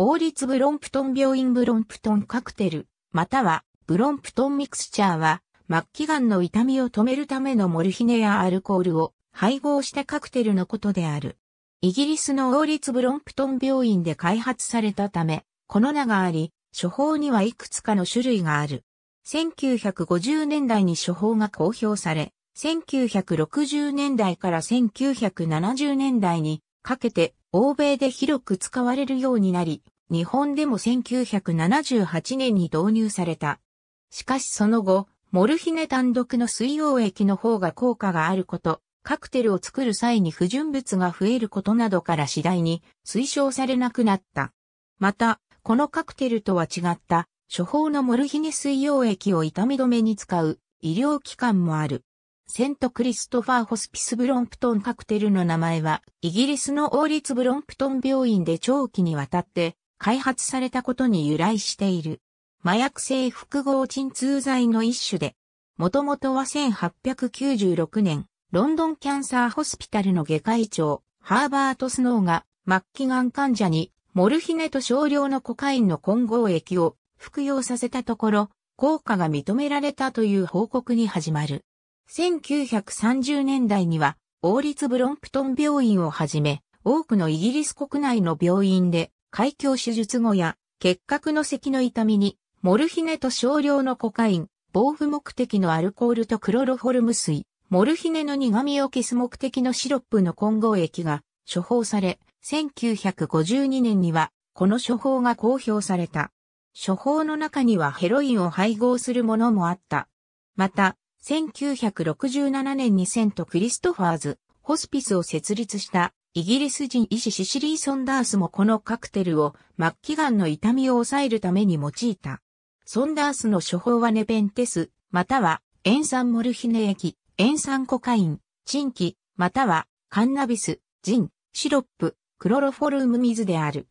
王立ブロンプトン病院ブロンプトンカクテル、またはブロンプトンミクスチャーは、末期がんの痛みを止めるためのモルヒネやアルコールを配合したカクテルのことである。イギリスの王立ブロンプトン病院で開発されたため、この名があり、処方にはいくつかの種類がある。1950年代に処方が公表され、1960年代から1970年代にかけて欧米で広く使われるようになり、日本でも1978年に導入された。しかしその後、モルヒネ単独の水溶液の方が効果があること、カクテルを作る際に不純物が増えることなどから次第に推奨されなくなった。また、このカクテルとは違った、処方のモルヒネ水溶液を痛み止めに使う医療機関もある。セントクリストファーホスピスブロンプトンカクテルの名前は、イギリスの王立ブロンプトン病院で長期にわたって開発されたことに由来している。麻薬性複合鎮痛剤の一種で、もともとは1896年、ロンドンキャンサーホスピタルの外科医長、ハーバート・スノーが末期がん患者にモルヒネと少量のコカインの混合液を服用させたところ、効果が認められたという報告に始まる。1930年代には、王立ブロンプトン病院をはじめ、多くのイギリス国内の病院で、開胸手術後や、結核の咳の痛みに、モルヒネと少量のコカイン、防腐目的のアルコールとクロロホルム水、モルヒネの苦味を消す目的のシロップの混合液が処方され、1952年には、この処方が公表された。処方の中にはヘロインを配合するものもあった。また、1967年にセントクリストファーズ、ホスピスを設立したイギリス人医師シシリー・ソンダースもこのカクテルを末期がんの痛みを抑えるために用いた。ソンダースの処方はネペンテス、または塩酸モルヒネ液、塩酸コカイン、チンキ、またはカンナビス、ジン、シロップ、クロロフォルム水である。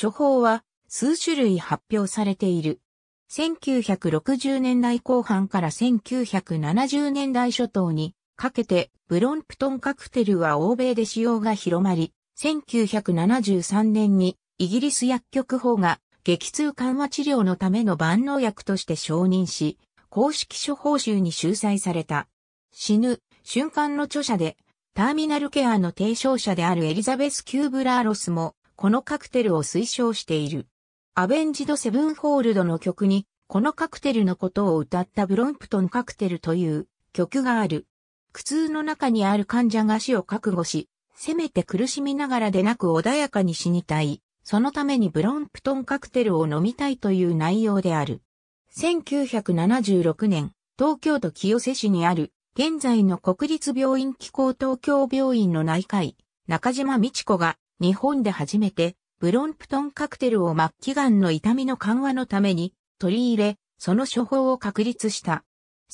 処方は数種類発表されている。1960年代後半から1970年代初頭にかけてブロンプトンカクテルは欧米で使用が広まり、1973年にイギリス薬局法が激痛緩和治療のための万能薬として承認し、公式処方集に収載された。死ぬ瞬間の著者で、ターミナルケアの提唱者であるエリザベス・キューブラーロスも、このカクテルを推奨している。アベンジド・セブンホールドの曲に、このカクテルのことを歌ったブロンプトンカクテルという曲がある。苦痛の中にある患者が死を覚悟し、せめて苦しみながらでなく穏やかに死にたい。そのためにブロンプトンカクテルを飲みたいという内容である。1976年、東京都清瀬市にある、現在の国立病院機構東京病院の内科医、中島美智子が、日本で初めて、ブロンプトンカクテルを末期癌の痛みの緩和のために取り入れ、その処方を確立した。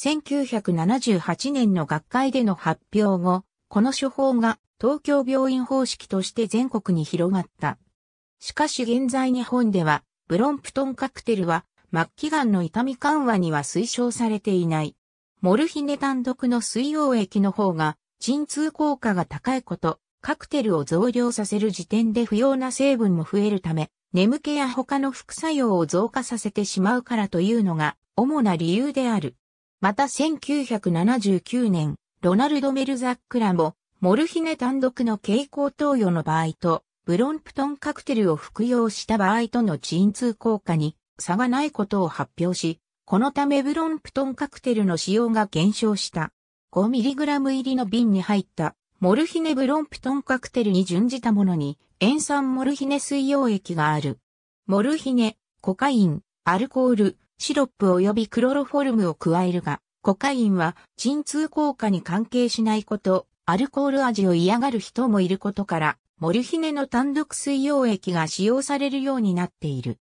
1978年の学会での発表後、この処方が東京病院方式として全国に広がった。しかし現在日本では、ブロンプトンカクテルは末期癌の痛み緩和には推奨されていない。モルヒネ単独の水溶液の方が鎮痛効果が高いこと、カクテルを増量させる時点で不要な成分も増えるため、眠気や他の副作用を増加させてしまうからというのが主な理由である。また1979年、ロナルド・メルザックらも、モルヒネ単独の蛍光投与の場合と、ブロンプトンカクテルを服用した場合との鎮痛効果に差がないことを発表し、このためブロンプトンカクテルの使用が減少した。5mg 入りの瓶に入ったモルヒネブロンプトンカクテルに準じたものに、塩酸モルヒネ水溶液がある。モルヒネ、コカイン、アルコール、シロップ及びクロロフォルムを加えるが、コカインは鎮痛効果に関係しないこと、アルコール味を嫌がる人もいることから、モルヒネの単独水溶液が使用されるようになっている。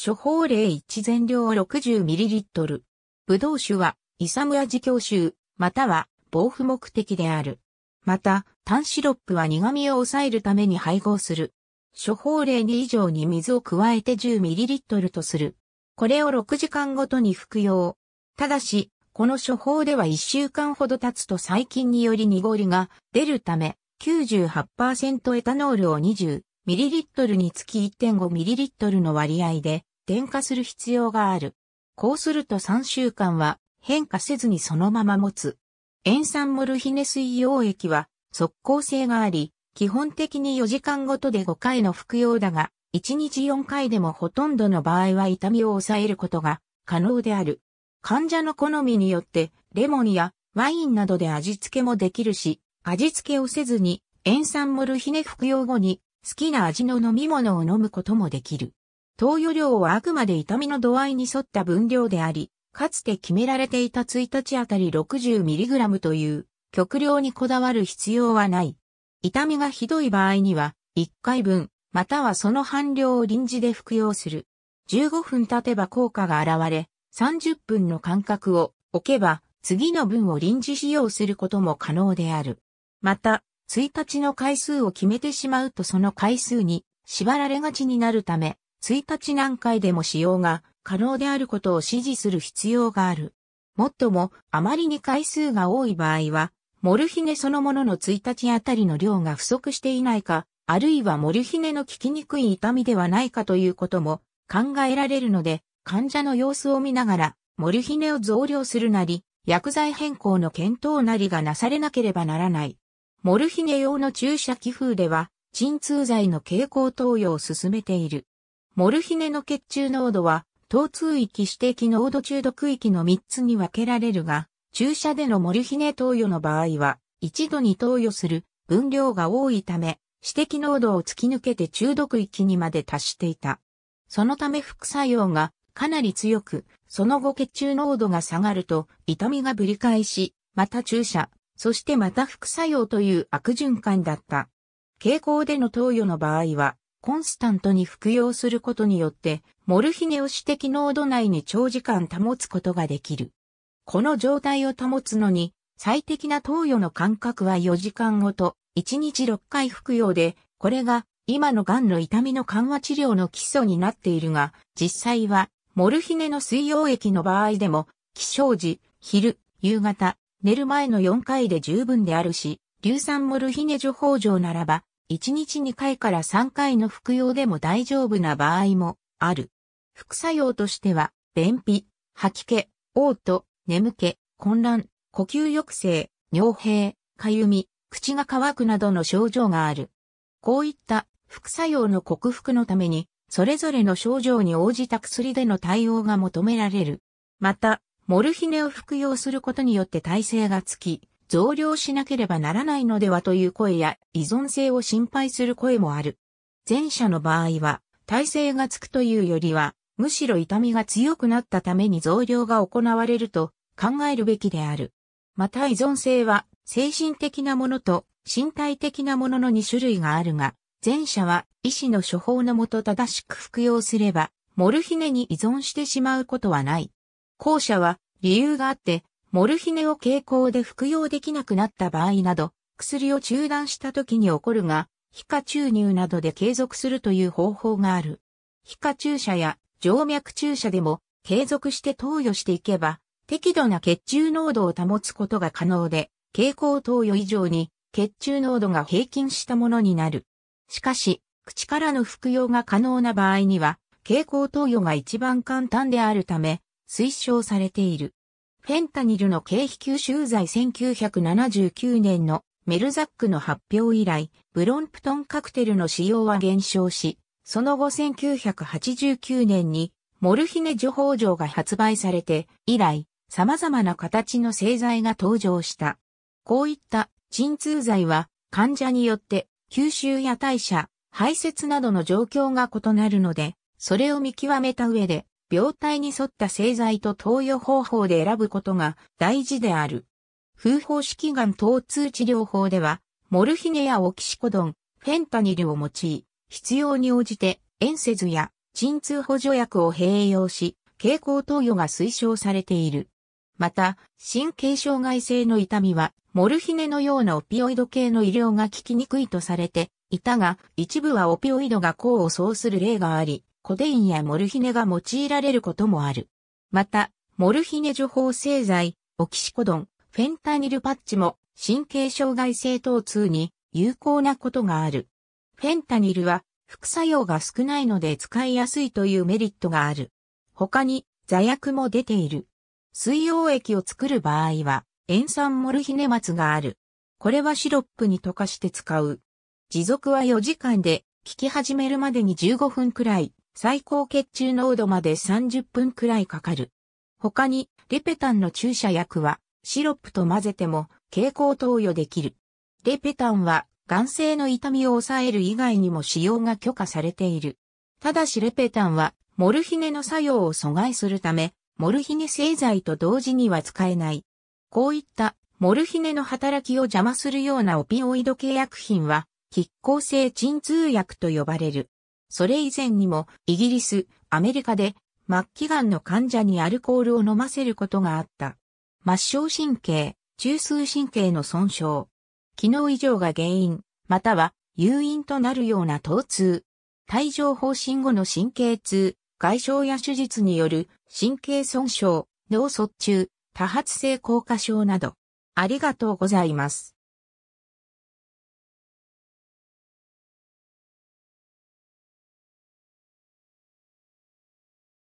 処方例1全量 60ml。ブドウ酒は、イサムアジ強州、または、防腐目的である。また、炭シロップは苦味を抑えるために配合する。処方例2以上に水を加えて 10ml とする。これを6時間ごとに服用。ただし、この処方では1週間ほど経つと細菌により濁りが出るため、98%エタノールを 20ml につき 1.5ml の割合で電化する必要がある。こうすると3週間は変化せずにそのまま持つ。塩酸モルヒネ水溶液は即効性があり、基本的に4時間ごとで5回の服用だが、1日4回でもほとんどの場合は痛みを抑えることが可能である。患者の好みによってレモンやワインなどで味付けもできるし、味付けをせずに塩酸モルヒネ服用後に好きな味の飲み物を飲むこともできる。投与量はあくまで痛みの度合いに沿った分量であり、かつて決められていた1日あたり 60mg という極量にこだわる必要はない。痛みがひどい場合には、1回分、またはその半量を臨時で服用する。15分経てば効果が現れ、30分の間隔を置けば、次の分を臨時使用することも可能である。また、1日の回数を決めてしまうとその回数に縛られがちになるため、1日何回でも使用が可能であることを指示する必要がある。もっとも、あまりに回数が多い場合は、モルヒネそのものの1日あたりの量が不足していないか、あるいはモルヒネの効きにくい痛みではないかということも考えられるので、患者の様子を見ながら、モルヒネを増量するなり、薬剤変更の検討なりがなされなければならない。モルヒネ用の注射器風では、鎮痛剤の蛍光投与を進めている。モルヒネの血中濃度は疼痛域指摘濃度中毒域の3つに分けられるが、注射でのモルヒネ投与の場合は、一度に投与する分量が多いため、指摘濃度を突き抜けて中毒域にまで達していた。そのため副作用がかなり強く、その後血中濃度が下がると痛みがぶり返し、また注射、そしてまた副作用という悪循環だった。傾向での投与の場合は、コンスタントに服用することによって、モルヒネを指的濃度内に長時間保つことができる。この状態を保つのに、最適な投与の間隔は4時間ごと、1日6回服用で、これが今の癌の痛みの緩和治療の基礎になっているが、実際は、モルヒネの水溶液の場合でも、起床時、昼、夕方、寝る前の4回で十分であるし、硫酸モルヒネ除法上ならば、1日二回から3回の服用でも大丈夫な場合もある。副作用としては、便秘、吐き気、嘔吐、眠気、混乱、呼吸抑制、尿閉、かゆみ、口が乾くなどの症状がある。こういった副作用の克服のために、それぞれの症状に応じた薬での対応が求められる。また、モルヒネを服用することによって耐性がつき、増量しなければならないのではという声や依存性を心配する声もある。前者の場合は耐性がつくというよりは、むしろ痛みが強くなったために増量が行われると考えるべきである。また依存性は精神的なものと身体的なものの2種類があるが、前者は医師の処方のもと正しく服用すれば、モルヒネに依存してしまうことはない。後者は理由があってモルヒネを経口で服用できなくなった場合など、薬を中断した時に起こるが、皮下注入などで継続するという方法がある。皮下注射や静脈注射でも継続して投与していけば、適度な血中濃度を保つことが可能で、経口投与以上に血中濃度が平均したものになる。しかし、口からの服用が可能な場合には、経口投与が一番簡単であるため、推奨されている。フェンタニルの経費吸収剤1979年のメルザックの発表以来、ブロンプトンカクテルの使用は減少し、その後1989年にモルヒネ除法錠が発売されて以来、様々な形の製剤が登場した。こういった鎮痛剤は患者によって吸収や代謝、排泄などの状況が異なるので、それを見極めた上で病態に沿った製剤と投与方法で選ぶことが大事である。風法式がん疼痛治療法では、モルヒネやオキシコドン、フェンタニルを用い、必要に応じて、エンセズや鎮痛補助薬を併用し、蛍光投与が推奨されている。また、神経障害性の痛みは、モルヒネのようなオピオイド系の医療が効きにくいとされていたが、一部はオピオイドが功を奏する例があり、コデインやモルヒネが用いられることもある。また、モルヒネ除法製剤、オキシコドン、フェンタニルパッチも神経障害性疼痛に有効なことがある。フェンタニルは副作用が少ないので使いやすいというメリットがある。他に座薬も出ている。水溶液を作る場合は塩酸モルヒネ末がある。これはシロップに溶かして使う。持続は4時間で効き始めるまでに15分くらい。最高血中濃度まで30分くらいかかる。他に、レペタンの注射薬は、シロップと混ぜても、蛍光投与できる。レペタンは、眼性の痛みを抑える以外にも使用が許可されている。ただしレペタンは、モルヒネの作用を阻害するため、モルヒネ製剤と同時には使えない。こういった、モルヒネの働きを邪魔するようなオピオイド系薬品は、拮抗性鎮痛薬と呼ばれる。それ以前にもイギリス、アメリカで末期癌の患者にアルコールを飲ませることがあった。末梢神経、中枢神経の損傷、機能異常が原因、または誘因となるような疼痛、帯状方針後の神経痛、外傷や手術による神経損傷、脳卒中、多発性硬化症など。ありがとうございます。